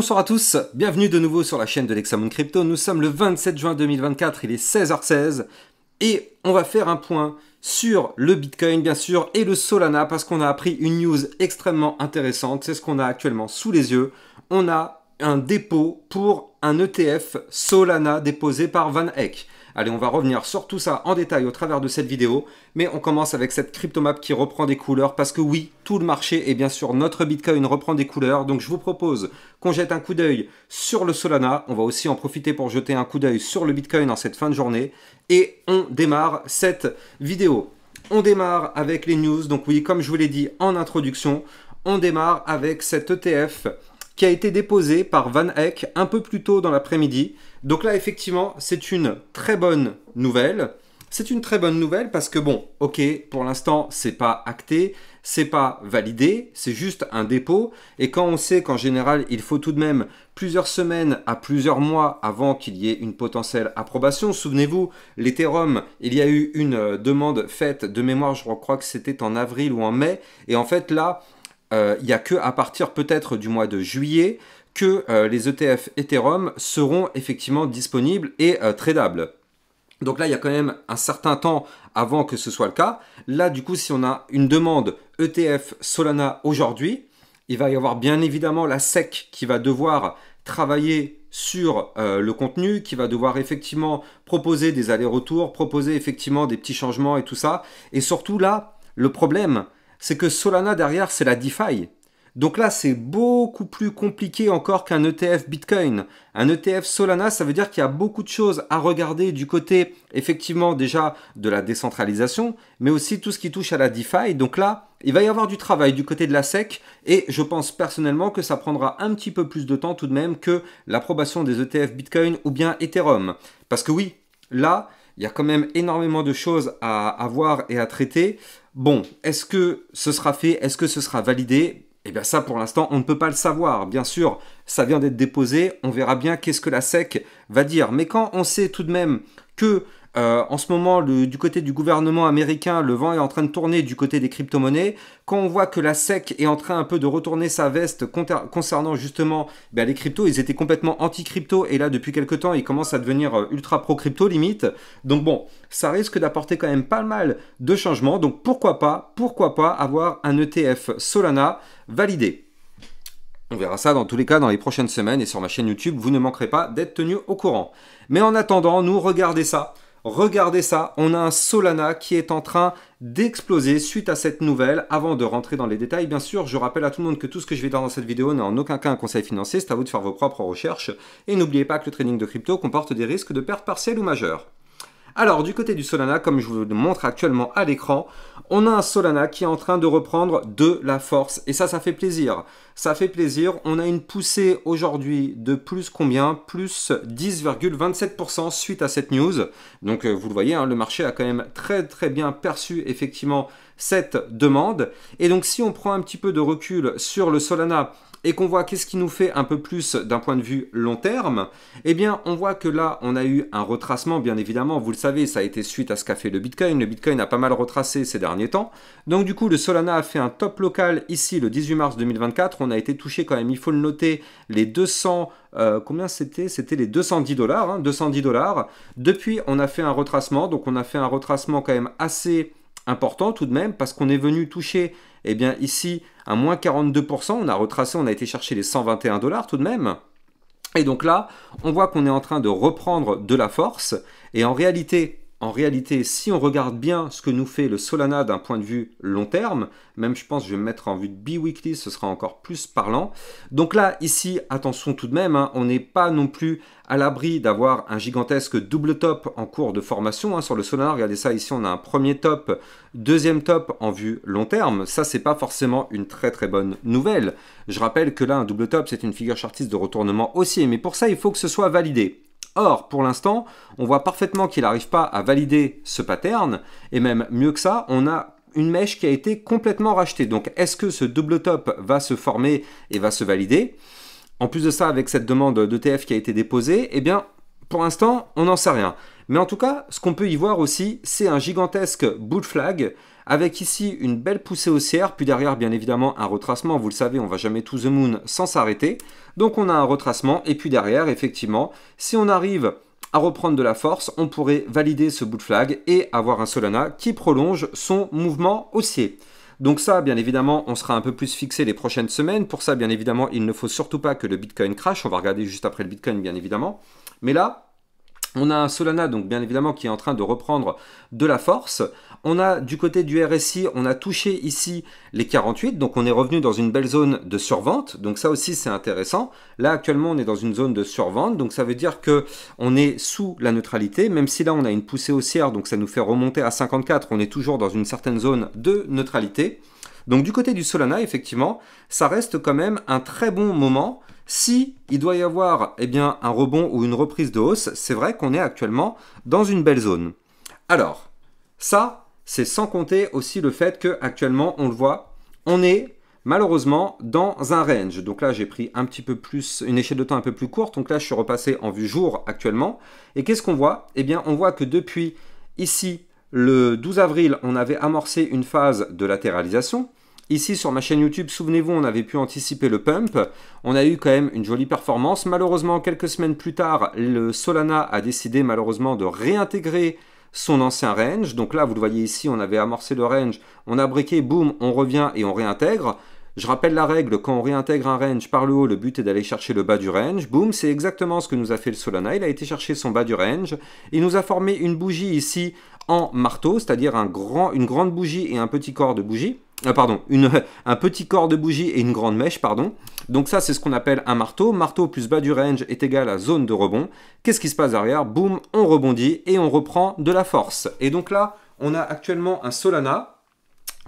bonsoir à tous, bienvenue de nouveau sur la chaîne de l'Examon Crypto. Nous sommes le 27 juin 2024, il est 16h16 et on va faire un point sur le Bitcoin bien sûr et le Solana parce qu'on a appris une news extrêmement intéressante, c'est ce qu'on a actuellement sous les yeux. On a un dépôt pour un ETF Solana déposé par Van Eck. Allez, on va revenir sur tout ça en détail au travers de cette vidéo, mais on commence avec cette cryptomap qui reprend des couleurs parce que oui, tout le marché et bien sûr notre Bitcoin reprend des couleurs. Donc je vous propose qu'on jette un coup d'œil sur le Solana. On va aussi en profiter pour jeter un coup d'œil sur le Bitcoin en cette fin de journée et on démarre cette vidéo. On démarre avec les news. Donc oui, comme je vous l'ai dit en introduction, on démarre avec cet ETF qui a été déposé par Van Eck un peu plus tôt dans l'après-midi. Donc là, effectivement, c'est une très bonne nouvelle. C'est une très bonne nouvelle parce que bon, ok, pour l'instant, c'est pas acté, c'est pas validé, c'est juste un dépôt. Et quand on sait qu'en général, il faut tout de même plusieurs semaines à plusieurs mois avant qu'il y ait une potentielle approbation. Souvenez-vous, l'Ethereum, il y a eu une euh, demande faite de mémoire, je crois que c'était en avril ou en mai. Et en fait, là, il euh, n'y a que à partir peut-être du mois de juillet que euh, les ETF Ethereum seront effectivement disponibles et euh, tradables. Donc là, il y a quand même un certain temps avant que ce soit le cas. Là, du coup, si on a une demande ETF Solana aujourd'hui, il va y avoir bien évidemment la SEC qui va devoir travailler sur le contenu, qui va devoir effectivement proposer des allers-retours, proposer effectivement des petits changements et tout ça. Et surtout là, le problème, c'est que Solana derrière, c'est la DeFi. Donc là, c'est beaucoup plus compliqué encore qu'un ETF Bitcoin. Un ETF Solana, ça veut dire qu'il y a beaucoup de choses à regarder du côté, effectivement, déjà de la décentralisation, mais aussi tout ce qui touche à la DeFi. Donc là, il va y avoir du travail du côté de la SEC et je pense personnellement que ça prendra un petit peu plus de temps tout de même que l'approbation des ETF Bitcoin ou bien Ethereum. Parce que oui, là, il y a quand même énormément de choses à, voir et à traiter. Bon, est-ce que ce sera fait Est-ce que ce sera validé Eh bien ça, pour l'instant, on ne peut pas le savoir. Bien sûr, ça vient d'être déposé, on verra bien qu'est-ce que la SEC va dire. Mais quand on sait tout de même que euh, en ce moment, du côté du gouvernement américain, le vent est en train de tourner du côté des crypto-monnaies. Quand on voit que la SEC est en train un peu de retourner sa veste concernant justement ben, les cryptos, ils étaient complètement anti-crypto et là, depuis quelques temps, ils commencent à devenir euh, ultra pro-crypto limite. Donc bon, ça risque d'apporter quand même pas mal de changements. Donc pourquoi pas, pourquoi pas avoir un ETF Solana validé on verra ça dans tous les cas dans les prochaines semaines et sur ma chaîne YouTube, vous ne manquerez pas d'être tenu au courant. Mais en attendant, nous regardez ça. Regardez ça, on a un Solana qui est en train d'exploser suite à cette nouvelle. Avant de rentrer dans les détails, bien sûr, je rappelle à tout le monde que tout ce que je vais dire dans cette vidéo n'est en aucun cas un conseil financier, c'est à vous de faire vos propres recherches. Et n'oubliez pas que le trading de crypto comporte des risques de perte partielle ou majeure. Alors, du côté du Solana, comme je vous le montre actuellement à l'écran, on a un Solana qui est en train de reprendre de la force. Et ça, ça fait plaisir. Ça fait plaisir. On a une poussée aujourd'hui de plus combien Plus 10,27% suite à cette news. Donc, euh, vous le voyez, hein, le marché a quand même très très bien perçu effectivement cette demande. Et donc si on prend un petit peu de recul sur le Solana et qu'on voit qu'est-ce qui nous fait un peu plus d'un point de vue long terme, eh bien on voit que là on a eu un retracement bien évidemment, vous le savez, ça a été suite à ce qu'a fait le Bitcoin, le Bitcoin a pas mal retracé ces derniers temps. Donc du coup le Solana a fait un top local ici le 18 mars 2024, on a été touché quand même, il faut le noter, les 200 euh, combien c'était C'était les 210 dollars, 210 hein, dollars. Depuis, on a fait un retracement, donc on a fait un retracement quand même assez important tout de même parce qu'on est venu toucher, et eh bien ici, à moins 42%, on a retracé, on a été chercher les 121 dollars tout de même. Et donc là, on voit qu'on est en train de reprendre de la force. Et en réalité, en réalité, si on regarde bien ce que nous fait le Solana d'un point de vue long terme, même je pense que je vais me mettre en vue de bi-weekly, ce sera encore plus parlant. Donc là, ici, attention tout de même, hein, on n'est pas non plus à l'abri d'avoir un gigantesque double top en cours de formation hein, sur le Solana. Regardez ça, ici on a un premier top, deuxième top en vue long terme. Ça, c'est pas forcément une très très bonne nouvelle. Je rappelle que là, un double top, c'est une figure chartiste de retournement aussi, mais pour ça, il faut que ce soit validé. Or, pour l'instant, on voit parfaitement qu'il n'arrive pas à valider ce pattern, et même mieux que ça, on a une mèche qui a été complètement rachetée. Donc est-ce que ce double top va se former et va se valider En plus de ça, avec cette demande d'ETF qui a été déposée, eh bien, pour l'instant, on n'en sait rien. Mais en tout cas, ce qu'on peut y voir aussi, c'est un gigantesque boot flag avec ici une belle poussée haussière, puis derrière bien évidemment un retracement, vous le savez, on va jamais tout the moon sans s'arrêter. Donc on a un retracement, et puis derrière, effectivement, si on arrive à reprendre de la force, on pourrait valider ce bout de flag et avoir un Solana qui prolonge son mouvement haussier. Donc ça, bien évidemment, on sera un peu plus fixé les prochaines semaines. Pour ça, bien évidemment, il ne faut surtout pas que le Bitcoin crash. On va regarder juste après le Bitcoin, bien évidemment. Mais là, on a un Solana, donc bien évidemment, qui est en train de reprendre de la force. On a du côté du RSI, on a touché ici les 48, donc on est revenu dans une belle zone de survente. Donc ça aussi, c'est intéressant. Là, actuellement, on est dans une zone de survente, donc ça veut dire que on est sous la neutralité, même si là, on a une poussée haussière, donc ça nous fait remonter à 54. On est toujours dans une certaine zone de neutralité. Donc du côté du Solana, effectivement, ça reste quand même un très bon moment si il doit y avoir eh bien, un rebond ou une reprise de hausse, c'est vrai qu'on est actuellement dans une belle zone. Alors, ça, c'est sans compter aussi le fait qu'actuellement, on le voit, on est malheureusement dans un range. Donc là, j'ai pris un petit peu plus, une échelle de temps un peu plus courte. Donc là, je suis repassé en vue jour actuellement. Et qu'est-ce qu'on voit Eh bien, on voit que depuis ici, le 12 avril, on avait amorcé une phase de latéralisation. Ici sur ma chaîne YouTube, souvenez-vous, on avait pu anticiper le pump. On a eu quand même une jolie performance. Malheureusement, quelques semaines plus tard, le Solana a décidé malheureusement de réintégrer son ancien range. Donc là, vous le voyez ici, on avait amorcé le range, on a briqué, boum, on revient et on réintègre. Je rappelle la règle, quand on réintègre un range par le haut, le but est d'aller chercher le bas du range. Boum, c'est exactement ce que nous a fait le Solana. Il a été chercher son bas du range. Il nous a formé une bougie ici en marteau, c'est-à-dire une grande bougie et un petit corps de bougie. Ah, pardon, un petit corps de bougie et une grande mèche, pardon. Donc ça, c'est ce qu'on appelle un marteau. Marteau plus bas du range est égal à zone de rebond. Qu'est-ce qui se passe derrière Boum, on rebondit et on reprend de la force. Et donc là, on a actuellement un Solana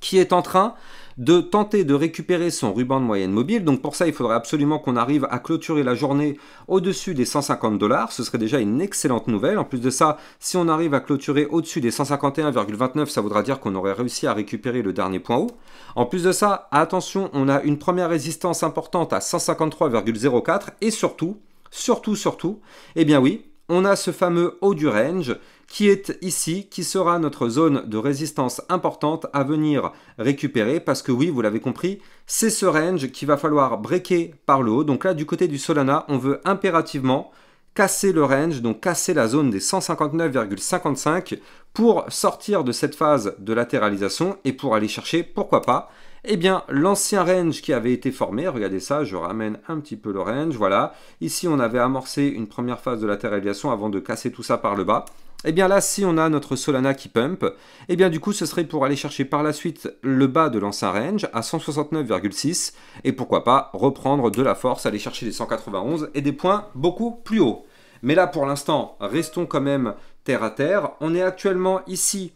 qui est en train de tenter de récupérer son ruban de moyenne mobile. Donc pour ça, il faudrait absolument qu'on arrive à clôturer la journée au-dessus des 150 dollars. Ce serait déjà une excellente nouvelle. En plus de ça, si on arrive à clôturer au-dessus des 151,29, ça voudra dire qu'on aurait réussi à récupérer le dernier point haut. En plus de ça, attention, on a une première résistance importante à 153,04 et surtout, surtout, surtout, eh bien oui, on a ce fameux haut du range qui est ici, qui sera notre zone de résistance importante à venir récupérer parce que oui, vous l'avez compris, c'est ce range qu'il va falloir breaker par le haut. Donc là, du côté du Solana, on veut impérativement casser le range, donc casser la zone des 159,55 pour sortir de cette phase de latéralisation et pour aller chercher, pourquoi pas, eh bien, l'ancien range qui avait été formé, regardez ça, je ramène un petit peu le range, voilà. Ici, on avait amorcé une première phase de la terre-éviation avant de casser tout ça par le bas. eh bien là, si on a notre Solana qui pump, eh bien du coup, ce serait pour aller chercher par la suite le bas de l'ancien range à 169,6 et pourquoi pas reprendre de la force, aller chercher les 191 et des points beaucoup plus hauts. Mais là, pour l'instant, restons quand même terre à terre. On est actuellement ici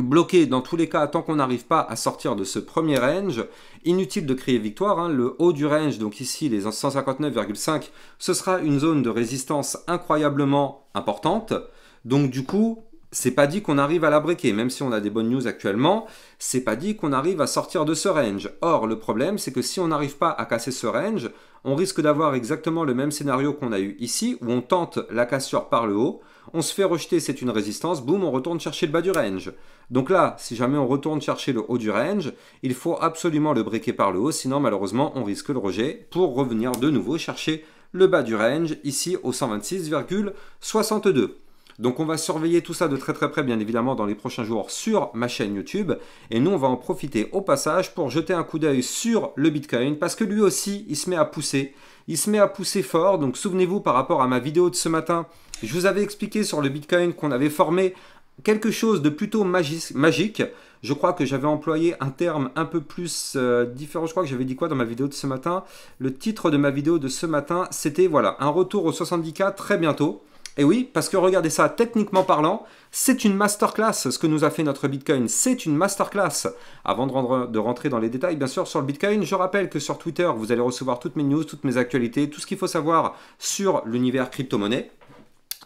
bloqué dans tous les cas tant qu'on n'arrive pas à sortir de ce premier range. Inutile de crier victoire, hein. le haut du range, donc ici les 159,5, ce sera une zone de résistance incroyablement importante. Donc du coup, c'est pas dit qu'on arrive à la breaker, même si on a des bonnes news actuellement, c'est pas dit qu'on arrive à sortir de ce range. Or, le problème, c'est que si on n'arrive pas à casser ce range, on risque d'avoir exactement le même scénario qu'on a eu ici, où on tente la cassure par le haut, on se fait rejeter, c'est une résistance, boum, on retourne chercher le bas du range. Donc là, si jamais on retourne chercher le haut du range, il faut absolument le briquer par le haut, sinon malheureusement on risque le rejet pour revenir de nouveau chercher le bas du range, ici au 126,62. Donc on va surveiller tout ça de très très près bien évidemment dans les prochains jours sur ma chaîne YouTube et nous on va en profiter au passage pour jeter un coup d'œil sur le Bitcoin parce que lui aussi il se met à pousser, il se met à pousser fort donc souvenez-vous par rapport à ma vidéo de ce matin je vous avais expliqué sur le Bitcoin qu'on avait formé quelque chose de plutôt magique. Je crois que j'avais employé un terme un peu plus euh, différent. Je crois que j'avais dit quoi dans ma vidéo de ce matin Le titre de ma vidéo de ce matin, c'était voilà, un retour au 70K très bientôt. Et eh oui, parce que regardez ça, techniquement parlant, c'est une masterclass ce que nous a fait notre Bitcoin. C'est une masterclass. Avant de, de, rentrer dans les détails, bien sûr, sur le Bitcoin, je rappelle que sur Twitter, vous allez recevoir toutes mes news, toutes mes actualités, tout ce qu'il faut savoir sur l'univers crypto-monnaie.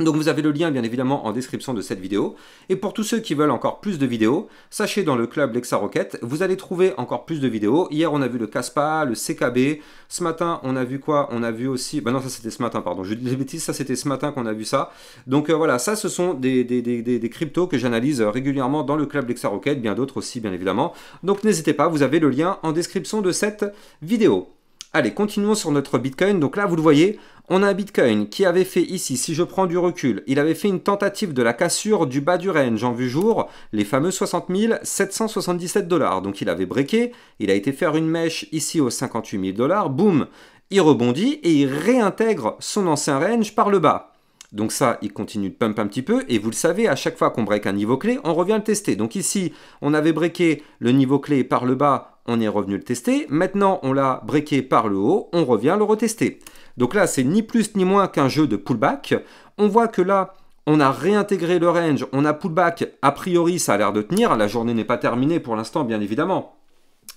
Donc vous avez le lien bien évidemment en description de cette vidéo. Et pour tous ceux qui veulent encore plus de vidéos, sachez dans le club Lexa Rocket, vous allez trouver encore plus de vidéos. Hier on a vu le CASPA, le CKB, ce matin on a vu quoi On a vu aussi... Bah non ça c'était ce matin pardon, je dis des bêtises, ça c'était ce matin qu'on a vu ça. Donc euh, voilà, ça ce sont des, des, des, des cryptos que j'analyse euh, régulièrement dans le club Lexa Rocket, bien d'autres aussi bien évidemment. Donc n'hésitez pas, vous avez le lien en description de cette vidéo. Allez, continuons sur notre Bitcoin. Donc là, vous le voyez, on a un Bitcoin qui avait fait ici, si je prends du recul, il avait fait une tentative de la cassure du bas du range en vue jour, les fameux 60 777 dollars. Donc il avait breaké, il a été faire une mèche ici aux 58 000 dollars, boum, il rebondit et il réintègre son ancien range par le bas. Donc ça, il continue de pump un petit peu, et vous le savez, à chaque fois qu'on break un niveau clé, on revient le tester. Donc ici, on avait breaké le niveau clé par le bas on est revenu le tester. Maintenant, on l'a breaké par le haut, on revient le retester. Donc là, c'est ni plus ni moins qu'un jeu de pullback. On voit que là, on a réintégré le range, on a pullback. A priori, ça a l'air de tenir. La journée n'est pas terminée pour l'instant, bien évidemment.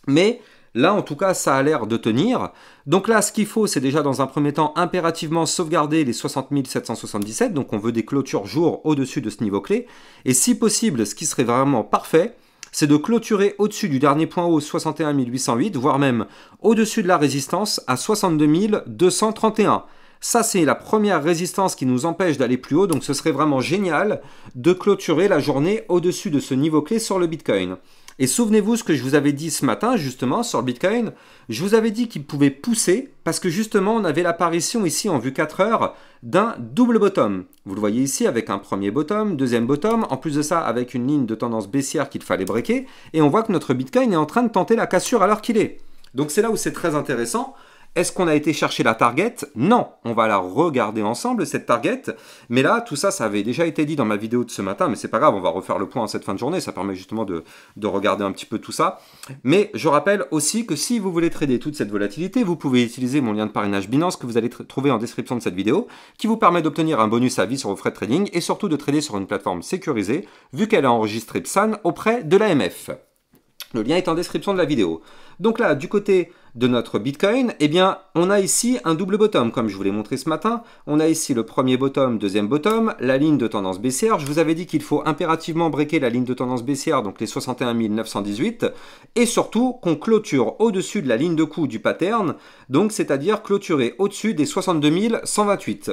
Mais là, en tout cas, ça a l'air de tenir. Donc là, ce qu'il faut, c'est déjà dans un premier temps impérativement sauvegarder les 60 777. Donc on veut des clôtures jour au-dessus de ce niveau clé. Et si possible, ce qui serait vraiment parfait, c'est de clôturer au-dessus du dernier point haut 61 808, voire même au-dessus de la résistance à 62 231. Ça, c'est la première résistance qui nous empêche d'aller plus haut, donc ce serait vraiment génial de clôturer la journée au-dessus de ce niveau clé sur le Bitcoin. Et souvenez-vous ce que je vous avais dit ce matin, justement, sur le Bitcoin. Je vous avais dit qu'il pouvait pousser parce que justement, on avait l'apparition ici en vue 4 heures d'un double bottom. Vous le voyez ici avec un premier bottom, deuxième bottom, en plus de ça avec une ligne de tendance baissière qu'il fallait breaker. Et on voit que notre Bitcoin est en train de tenter la cassure alors qu'il est. Donc c'est là où c'est très intéressant. Est-ce qu'on a été chercher la target Non, on va la regarder ensemble, cette target. Mais là, tout ça, ça avait déjà été dit dans ma vidéo de ce matin, mais c'est pas grave, on va refaire le point en cette fin de journée, ça permet justement de, de regarder un petit peu tout ça. Mais je rappelle aussi que si vous voulez trader toute cette volatilité, vous pouvez utiliser mon lien de parrainage Binance que vous allez trouver en description de cette vidéo, qui vous permet d'obtenir un bonus à vie sur vos frais de trading et surtout de trader sur une plateforme sécurisée, vu qu'elle a enregistré PSAN auprès de l'AMF. Le lien est en description de la vidéo. Donc là, du côté de notre Bitcoin, eh bien, on a ici un double bottom, comme je vous l'ai montré ce matin. On a ici le premier bottom, deuxième bottom, la ligne de tendance baissière. Je vous avais dit qu'il faut impérativement breaker la ligne de tendance baissière, donc les 61 918, et surtout qu'on clôture au-dessus de la ligne de coût du pattern, donc c'est-à-dire clôturer au-dessus des 62 128.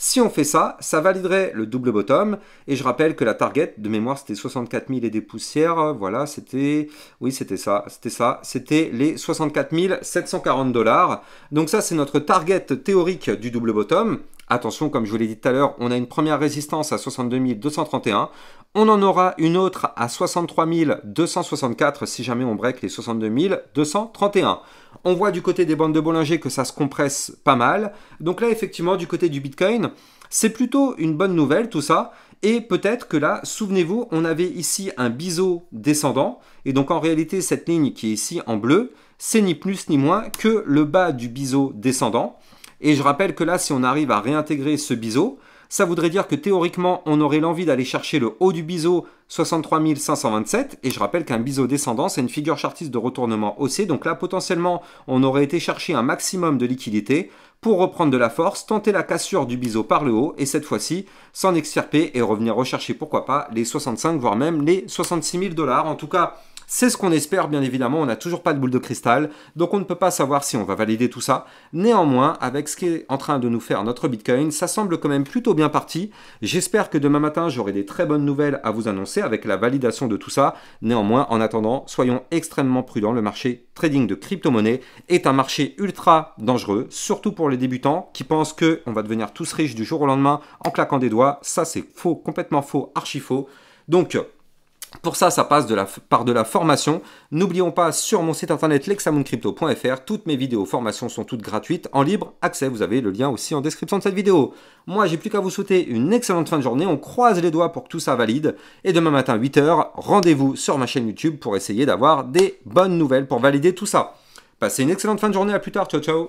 Si on fait ça, ça validerait le double bottom. Et je rappelle que la target de mémoire, c'était 64 000 et des poussières. Voilà, c'était... Oui, c'était ça. C'était ça. C'était les 64 740 dollars. Donc ça, c'est notre target théorique du double bottom. Attention, comme je vous l'ai dit tout à l'heure, on a une première résistance à 62 231. On en aura une autre à 63 264 si jamais on break les 62 231. On voit du côté des bandes de Bollinger que ça se compresse pas mal. Donc là, effectivement, du côté du Bitcoin, c'est plutôt une bonne nouvelle tout ça. Et peut-être que là, souvenez-vous, on avait ici un biseau descendant. Et donc en réalité, cette ligne qui est ici en bleu, c'est ni plus ni moins que le bas du biseau descendant. Et je rappelle que là, si on arrive à réintégrer ce biseau, ça voudrait dire que théoriquement, on aurait l'envie d'aller chercher le haut du biseau 63 527. Et je rappelle qu'un biseau descendant, c'est une figure chartiste de retournement haussé. Donc là, potentiellement, on aurait été chercher un maximum de liquidité pour reprendre de la force, tenter la cassure du biseau par le haut et cette fois-ci s'en extirper et revenir rechercher pourquoi pas les 65 voire même les 66 000 dollars. En tout cas, c'est ce qu'on espère, bien évidemment. On n'a toujours pas de boule de cristal, donc on ne peut pas savoir si on va valider tout ça. Néanmoins, avec ce qui est en train de nous faire notre Bitcoin, ça semble quand même plutôt bien parti. J'espère que demain matin, j'aurai des très bonnes nouvelles à vous annoncer avec la validation de tout ça. Néanmoins, en attendant, soyons extrêmement prudents. Le marché trading de crypto-monnaie est un marché ultra dangereux, surtout pour les débutants qui pensent que on va devenir tous riches du jour au lendemain en claquant des doigts. Ça, c'est faux, complètement faux, archi faux. Donc, pour ça, ça passe de la, par de la formation. N'oublions pas sur mon site internet lexamouncrypto.fr, toutes mes vidéos formations sont toutes gratuites, en libre accès. Vous avez le lien aussi en description de cette vidéo. Moi, j'ai plus qu'à vous souhaiter une excellente fin de journée. On croise les doigts pour que tout ça valide. Et demain matin, 8h, rendez-vous sur ma chaîne YouTube pour essayer d'avoir des bonnes nouvelles pour valider tout ça. Passez une excellente fin de journée. À plus tard. Ciao, ciao.